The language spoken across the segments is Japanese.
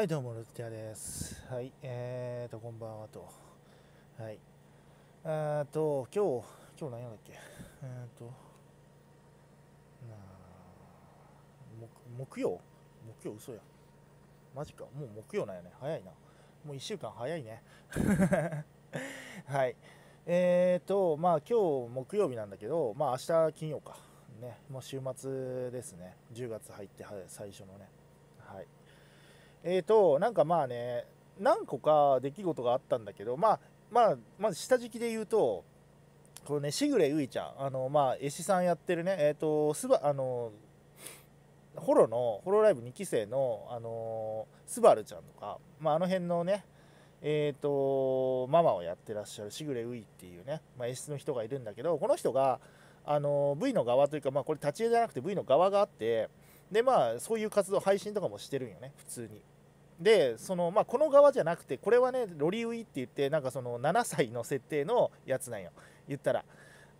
はいどうもルッティアですはいえーとこんばんはとはいえーと今日今日何やだっけえーとな木曜木曜嘘やマジかもう木曜なんやね早いなもう1週間早いね はいえーとまあ今日木曜日なんだけどまあ明日金曜かねもう週末ですね10月入って最初のねえっ、ー、と、なんかまあね、何個か出来事があったんだけど、まあ、まあ、まず下敷きで言うと、このね、しぐれういちゃん、あの、まあ、絵師さんやってるね、えっ、ー、と、すば、あの、ホロの、ホロライブ2期生の、あのすばるちゃんとか、まあ、あの辺のね、えっ、ー、と、ママをやってらっしゃるしぐれういっていうね、まあ、演出の人がいるんだけど、この人が、あの、V の側というか、まあ、これ立ち絵じゃなくて V の側があって、で、まあ、そういう活動、配信とかもしてるんよね、普通に。でその、まあ、この側じゃなくてこれはねロリウイって言ってなんかその7歳の設定のやつなんよ言ったら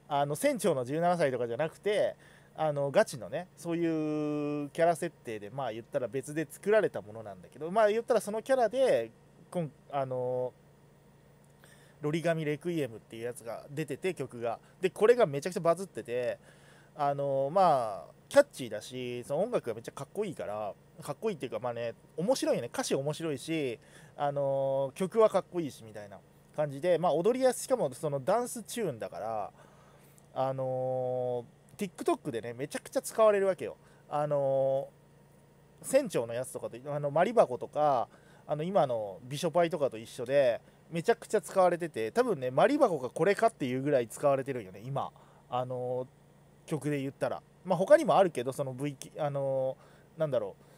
あの船長の17歳とかじゃなくてあのガチのねそういうキャラ設定でまあ言ったら別で作られたものなんだけどまあ言ったらそのキャラでこんあのロリガミレクイエムっていうやつが出てて曲がでこれがめちゃくちゃバズっててあのまあキャッチーだしその音楽がめっちゃかっこいいからかっこいいっていうかまあね面白いよね歌詞面白いし、あのー、曲はかっこいいしみたいな感じで、まあ、踊りやしかもそのダンスチューンだからあのー、TikTok でねめちゃくちゃ使われるわけよあのー、船長のやつとかとあのマリバコとかあの今のビショパイとかと一緒でめちゃくちゃ使われてて多分ねマリバコがこれかっていうぐらい使われてるよね今あの曲で言ったらまあ他にもあるけどその V あのなんだろう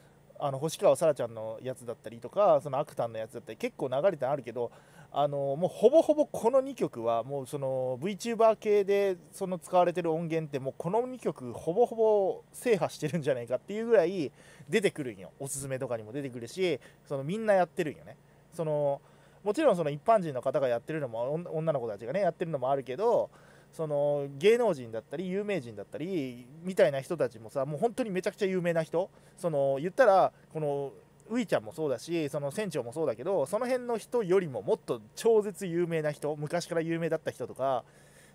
あの星川さらちゃんのやつだったりとかそのアクタンのやつだったり結構流れてあるけどあのもうほぼほぼこの2曲はもうその VTuber 系でその使われてる音源ってもうこの2曲ほぼほぼ制覇してるんじゃないかっていうぐらい出てくるんよおすすめとかにも出てくるしそのみんなやってるんよねそのもちろんその一般人の方がやってるのも女の子たちがねやってるのもあるけどその芸能人だったり有名人だったりみたいな人たちもさもう本当にめちゃくちゃ有名な人その言ったらこのウイちゃんもそうだしその船長もそうだけどその辺の人よりももっと超絶有名な人昔から有名だった人とか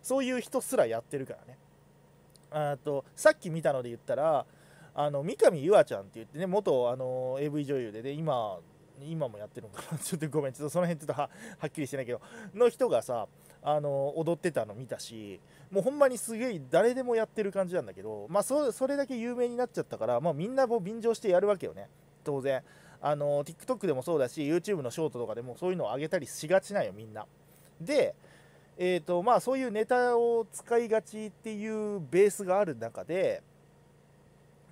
そういう人すらやってるからねあとさっき見たので言ったらあの三上優愛ちゃんって言ってね元あの AV 女優でで、ね、今今もやってるのかな ちょっとごめんちょっとその辺ちょっとはっきりしてないけどの人がさあの踊ってたの見たしもうほんまにすげえ誰でもやってる感じなんだけど、まあ、それだけ有名になっちゃったから、まあ、みんなこう便乗してやるわけよね当然あの TikTok でもそうだし YouTube のショートとかでもそういうのを上げたりしがちなんよみんなで、えーとまあ、そういうネタを使いがちっていうベースがある中で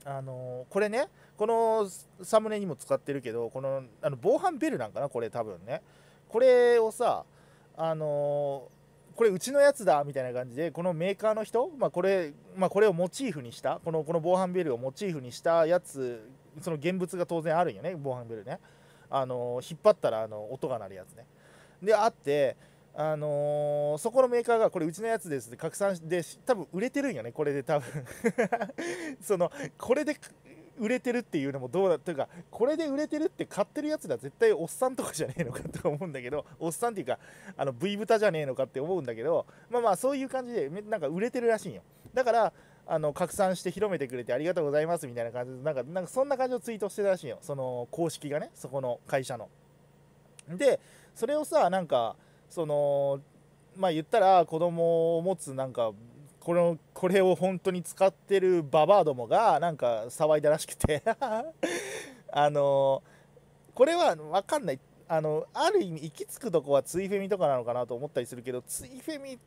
あのこれねこのサムネにも使ってるけどこのあの防犯ベルなんかなこれ多分ねこれをさあのこれうちのやつだみたいな感じでこのメーカーの人、まあ、これまあ、これをモチーフにしたこのこの防犯ベルをモチーフにしたやつその現物が当然あるんよね防犯ベルねあの引っ張ったらあの音が鳴るやつねであってあのー、そこのメーカーがこれうちのやつですって拡散で多分売れてるんよねこれで多分 そのこれで売れてるっていうのもどうだというかこれで売れてるって買ってるやつら絶対おっさんとかじゃねえのかとか思うんだけど おっさんっていうかあの V 豚じゃねえのかって思うんだけどまあまあそういう感じでなんか売れてるらしいんよだからあの拡散して広めてくれてありがとうございますみたいな感じでなんかなんかそんな感じのツイートしてたらしいんよその公式がねそこの会社のでそれをさなんかそのまあ言ったら子供を持つなんかこのこれを本当に使ってるババアどもがなんか騒いだらしくて あのこれは分かんないあのある意味行き着くとこはついフェミとかなのかなと思ったりするけどついフェミ、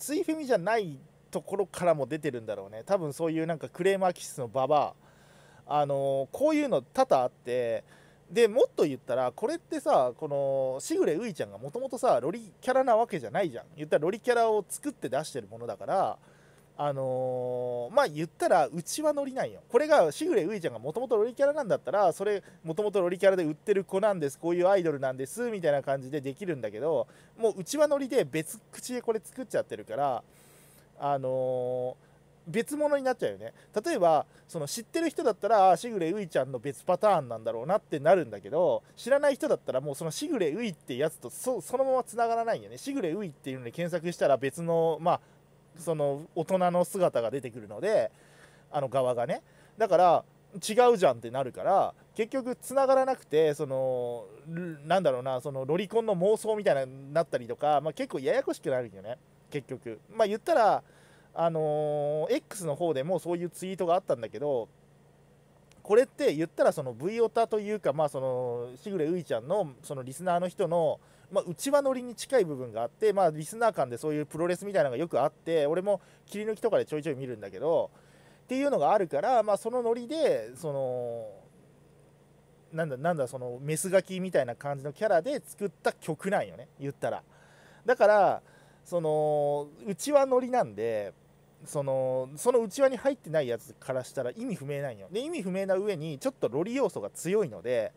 つん、フェミじゃないところからも出てるんだろうね多分そういうなんかクレーマー気質のババアあのこういうの多々あってでもっと言ったらこれってさこのしぐれういちゃんがもともとさロリキャラなわけじゃないじゃん言ったらロリキャラを作って出してるものだからあのー、まあ言ったらうちはノリなんよこれがしぐれういちゃんがもともとロリキャラなんだったらそれもともとロリキャラで売ってる子なんですこういうアイドルなんですみたいな感じでできるんだけどもううちはノリで別口でこれ作っちゃってるからあのー別物になっちゃうよね例えばその知ってる人だったらしぐれういちゃんの別パターンなんだろうなってなるんだけど知らない人だったらもうそのしぐれういってやつとそのまま繋がらないよねしぐれういっていうので検索したら別のまあその大人の姿が出てくるのであの側がねだから違うじゃんってなるから結局つながらなくてそのなんだろうなそのロリコンの妄想みたいななったりとか、まあ、結構ややこしくなるよね結局まあ言ったらあのー、X の方でもそういうツイートがあったんだけど、これって言ったらその V オタというか、まあ、そのしぐれういちゃんのそのリスナーの人の、まあ、内輪乗りに近い部分があって、まあ、リスナー間でそういうプロレスみたいなのがよくあって俺も切り抜きとかでちょいちょい見るんだけどっていうのがあるから、まあ、そのノリでそのなんだなんだそのメスガキみたいな感じのキャラで作った曲なんよね言ったらだからそのうちわノリなんでそのその内輪に入ってないやつからしたら意味不明なんよで意味不明な上にちょっとロリ要素が強いので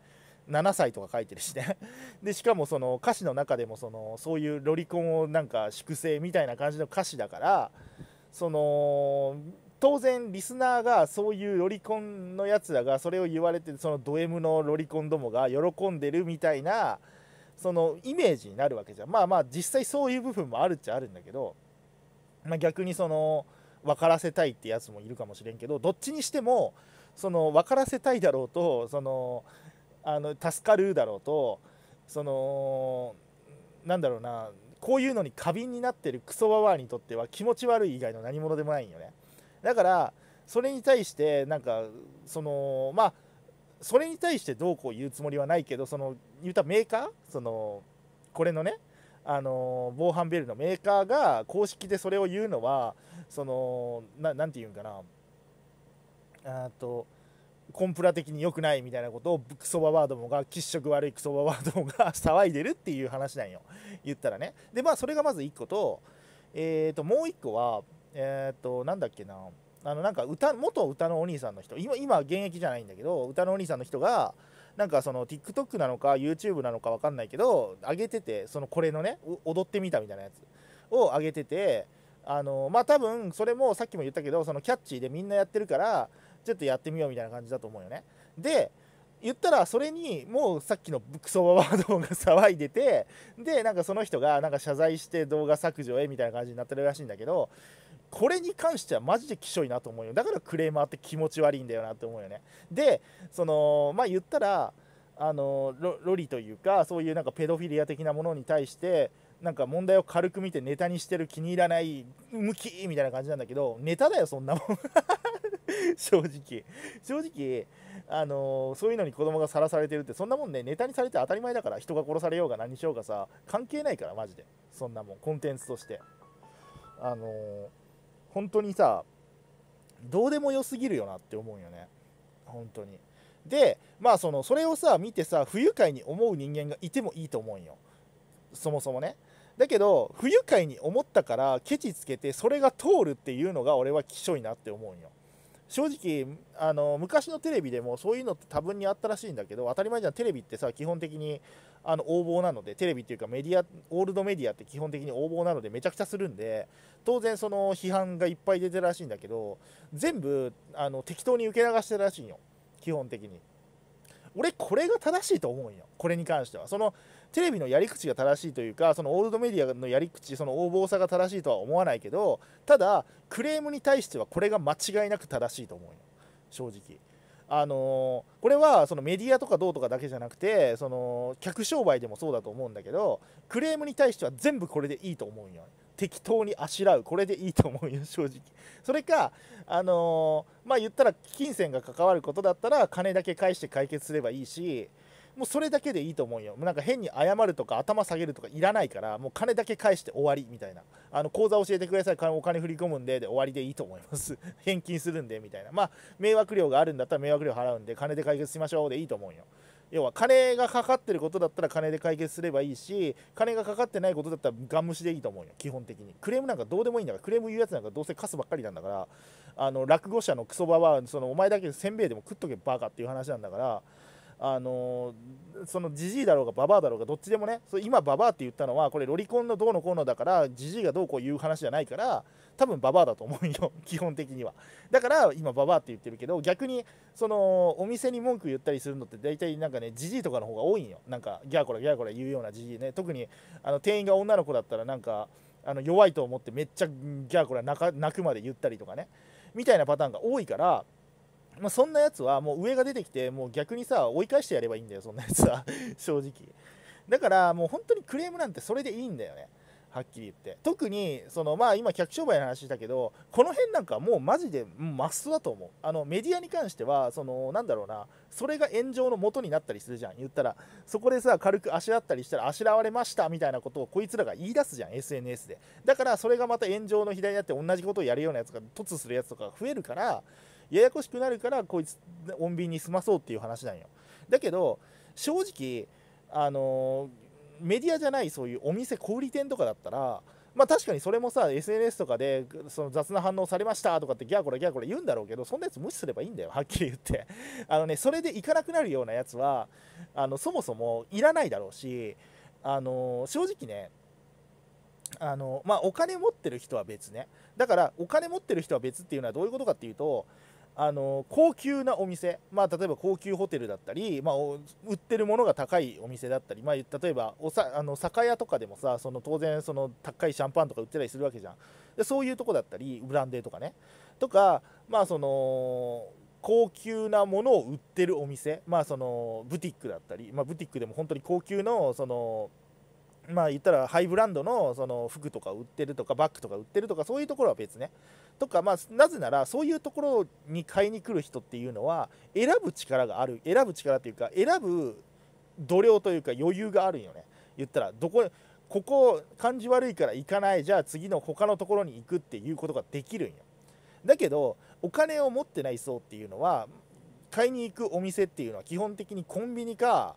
7歳とか書いてるしね でしかもその歌詞の中でもそのそういうロリコンをなんか粛清みたいな感じの歌詞だからその当然リスナーがそういうロリコンのやつらがそれを言われてそのド M のロリコンどもが喜んでるみたいなそのイメージになるわけじゃんまあまあ実際そういう部分もあるっちゃあるんだけどまあ、逆にその分からせたいってやつもいるかもしれんけどどっちにしてもその分からせたいだろうとそのあの助かるだろうとそのなんだろうなこういうのに過敏になってるクソババアにとっては気持ち悪い以外の何者でもないんよねだからそれに対してなんかそのまあそれに対してどうこう言うつもりはないけどその言うたメーカーそのこれのねあの防犯ベルのメーカーが公式でそれを言うのはその何て言うんかなあとコンプラ的に良くないみたいなことをクソババードもが喫色悪いクソババードもが騒いでるっていう話なんよ言ったらねでまあそれがまず1個と,、えー、ともう1個はえっ、ー、となんだっけなあのなんか歌元歌のお兄さんの人今今現役じゃないんだけど歌のお兄さんの人がなんかその TikTok なのか YouTube なのか分かんないけど上げててそのこれのね踊ってみたみたいなやつを上げててあのまあ多分それもさっきも言ったけどそのキャッチーでみんなやってるからちょっとやってみようみたいな感じだと思うよねで言ったらそれにもうさっきのクソババア動画騒いでてでなんかその人がなんか謝罪して動画削除へみたいな感じになってるらしいんだけどこれに関してはマジできしょいなと思うよだからクレーマーって気持ち悪いんだよなって思うよねでそのまあ言ったらあのロリというかそういうなんかペドフィリア的なものに対してなんか問題を軽く見てネタにしてる気に入らない向きみたいな感じなんだけどネタだよそんなもん 正直正直あのそういうのに子供がさらされてるってそんなもんねネタにされて当たり前だから人が殺されようが何しようがさ関係ないからマジでそんなもんコンテンツとしてあの本当にさどうでもよすぎるよなって思うよね本当にでまあそのそれをさ見てさ不愉快に思う人間がいてもいいと思うんよそもそもねだけど不愉快に思ったからケチつけてそれが通るっていうのが俺はきしょいなって思うんよ正直あの昔のテレビでもそういうのって多分にあったらしいんだけど当たり前じゃんテレビってさ基本的にあの横暴なのでテレビっていうかメディアオールドメディアって基本的に横暴なのでめちゃくちゃするんで当然その批判がいっぱい出てるらしいんだけど全部あの適当に受け流してるらしいよ基本的に俺これが正しいと思うんよこれに関してはそのテレビのやり口が正しいというかそのオールドメディアのやり口その横暴さが正しいとは思わないけどただクレームに対してはこれが間違いなく正しいと思うよ正直。あのー、これはそのメディアとかどうとかだけじゃなくてその客商売でもそうだと思うんだけどクレームに対しては全部これでいいと思うんよ適当にあしらうこれでいいと思うよ正直それかあのー、まあ言ったら金銭が関わることだったら金だけ返して解決すればいいしもうそれだけでいいと思うよ。もうなんか変に謝るとか頭下げるとかいらないから、もう金だけ返して終わりみたいな。あの、口座教えてください。お金振り込むんで、で終わりでいいと思います。返金するんで、みたいな。まあ、迷惑料があるんだったら迷惑料払うんで、金で解決しましょうでいいと思うよ。要は金がかかってることだったら金で解決すればいいし金がかかってないことだったらガン無視でいいと思うよ基本的にクレームなんかどうでもいいんだからクレーム言うやつなんかどうせカスばっかりなんだからあの落語者のクソババアそのお前だけせんべいでも食っとけバカっていう話なんだからあのそのじじいだろうがババアだろうがどっちでもねそ今ババアって言ったのはこれロリコンのどうのこうのだからじじいがどうこう言う話じゃないから多分ババアだと思うよ 基本的にはだから今ババアって言ってるけど逆にそのお店に文句言ったりするのって大体なんかねじじいとかの方が多いんよなんかギャーコラギャーコラ言うようなじじいね特にあの店員が女の子だったらなんかあの弱いと思ってめっちゃギャーコラ泣くまで言ったりとかねみたいなパターンが多いからまあ、そんなやつはもう上が出てきてもう逆にさ追い返してやればいいんだよそんなやつは 正直だからもう本当にクレームなんてそれでいいんだよねはっきり言って特にそのまあ今客商売の話したけどこの辺なんかもうマジでマストだと思うあのメディアに関してはそのなんだろうなそれが炎上の元になったりするじゃん言ったらそこでさ軽くあしらったりしたらあしらわれましたみたいなことをこいつらが言い出すじゃん SNS でだからそれがまた炎上の左にって同じことをやるようなやつが突するやつとか増えるからややこしくなるからこいつ穏便に済まそうっていう話なんよだけど正直あのメディアじゃないそういうお店小売店とかだったらまあ確かにそれもさ SNS とかでその雑な反応されましたとかってギャーこれギャーこれ言うんだろうけどそんなやつ無視すればいいんだよはっきり言ってあのねそれで行かなくなるようなやつはあのそもそもいらないだろうしあの正直ねあのまあ、お金持ってる人は別ねだからお金持ってる人は別っていうのはどういうことかっていうとあの高級なお店、まあ、例えば高級ホテルだったり、まあ、売ってるものが高いお店だったり、まあ、例えばおさあの酒屋とかでもさその当然その高いシャンパンとか売ってたりするわけじゃんでそういうとこだったりブランデーとかねとか、まあ、その高級なものを売ってるお店、まあ、そのブティックだったり、まあ、ブティックでも本当に高級のそのまあ言ったらハイブランドのその服とか売ってるとかバッグとか売ってるとかそういうところは別ね。とか、まあ、なぜならそういうところに買いに来る人っていうのは選ぶ力がある選ぶ力というか選ぶ度量というか余裕があるよね。言ったらどこここ感じ悪いから行かないじゃあ次の他のところに行くっていうことができるんよ。だけどお金を持ってない層っていうのは買いに行くお店っていうのは基本的にコンビニか、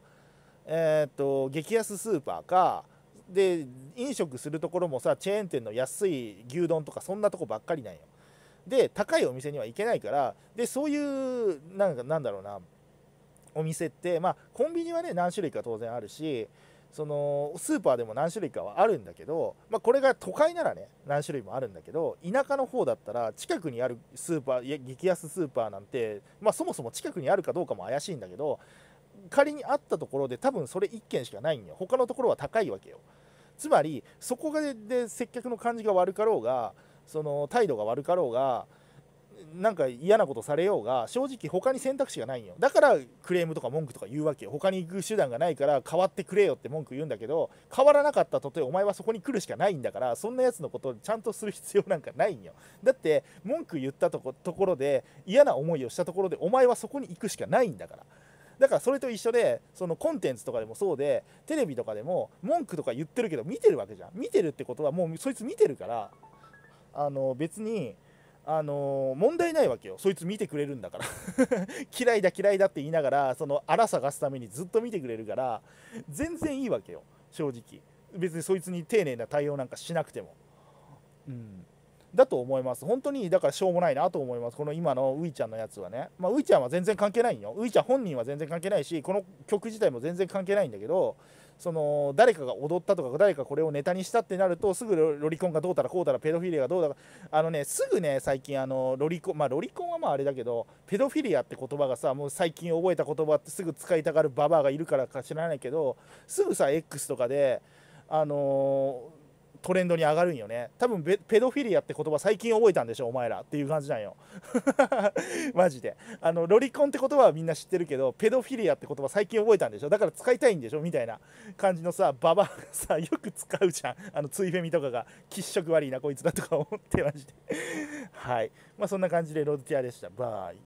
えー、っと激安スーパーかで飲食するところもさチェーン店の安い牛丼とかそんなとこばっかりなんよで高いお店には行けないからでそういうなんかなんだろうなお店ってまあコンビニはね何種類か当然あるしそのスーパーでも何種類かはあるんだけど、まあ、これが都会ならね何種類もあるんだけど田舎の方だったら近くにあるスーパー激安スーパーなんて、まあ、そもそも近くにあるかどうかも怪しいんだけど仮にあったところで多分それ1軒しかないんよ他のところは高いわけよつまりそこでで接客の感じが悪かろうがその態度が悪かろうがなんか嫌なことされようが正直他に選択肢がないんよだからクレームとか文句とか言うわけよ他に行く手段がないから変わってくれよって文句言うんだけど変わらなかったとえお前はそこに来るしかないんだからそんなやつのことをちゃんとする必要なんかないんよだって文句言ったとこところで嫌な思いをしたところでお前はそこに行くしかないんだからだからそれと一緒でそのコンテンツとかでもそうでテレビとかでも文句とか言ってるけど見てるわけじゃん見てるってことはもうそいつ見てるからあの別にあの問題ないわけよそいつ見てくれるんだから 嫌いだ嫌いだって言いながらその荒探すためにずっと見てくれるから全然いいわけよ正直別にそいつに丁寧な対応なんかしなくてもうんだと思います本当にだからしょうもないなと思いますこの今のういちゃんのやつはねまあういちゃんは全然関係ないんよういちゃん本人は全然関係ないしこの曲自体も全然関係ないんだけどその誰かが踊ったとか誰かこれをネタにしたってなるとすぐロリコンがどうたらこうたらペドフィリアがどうだかあのねすぐね最近あのロリコンまあロリコンはまああれだけどペドフィリアって言葉がさもう最近覚えた言葉ってすぐ使いたがるババアがいるからか知らないけどすぐさ X とかであのートレンドに上がるんよね多分ペドフィリアって言葉最近覚えたんでしょお前らっていう感じなんよ マジであのロリコンって言葉はみんな知ってるけどペドフィリアって言葉最近覚えたんでしょだから使いたいんでしょみたいな感じのさババがさ よく使うじゃんあのついフェミとかが喫色悪いなこいつだとか思ってましてはいまあそんな感じでロドティアでしたバイ